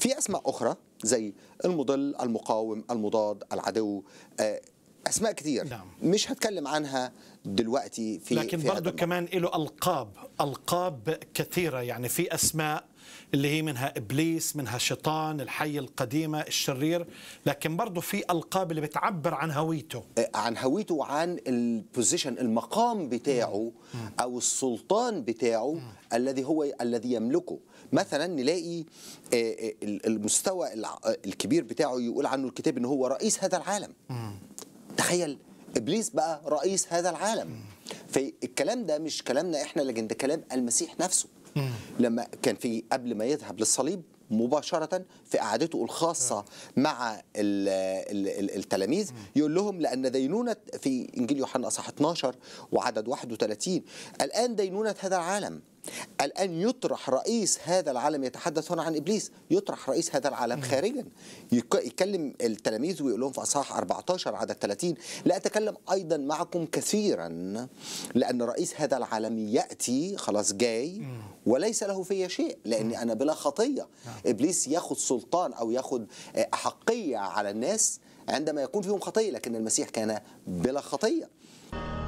في اسماء اخرى زي المضل المقاوم المضاد العدو آه، اسماء كثير نعم. مش هتكلم عنها دلوقتي في لكن في برضو كمان له القاب القاب كثيره يعني في اسماء اللي هي منها ابليس منها شيطان الحي القديمه الشرير لكن برضه في القاب اللي بتعبر عن هويته إيه، عن هويته وعن البوزيشن المقام بتاعه نعم. نعم. او السلطان بتاعه نعم. الذي هو الذي يملكه مثلا نلاقي إيه، إيه، المستوى الكبير بتاعه يقول عنه الكتاب ان هو رئيس هذا العالم تخيل ابليس بقى رئيس هذا العالم فالكلام ده مش كلامنا احنا لكن ده كلام المسيح نفسه لما كان في قبل ما يذهب للصليب مباشرة في قعدته الخاصة مع التلاميذ يقول لهم لأن دينونة في إنجيل يوحنا أصح 12 وعدد 31 الآن دينونة هذا العالم الآن يطرح رئيس هذا العالم يتحدث هنا عن إبليس يطرح رئيس هذا العالم خارجا يكلم التلاميذ ويقول لهم في أصحاح 14 عدد 30 لا أتكلم أيضا معكم كثيرا لأن رئيس هذا العالم يأتي خلاص جاي وليس له في شيء لأني أنا بلا خطية نعم. إبليس يأخذ سلطان أو يأخذ آه، أحقية على الناس عندما يكون فيهم خطية لكن المسيح كان بلا خطية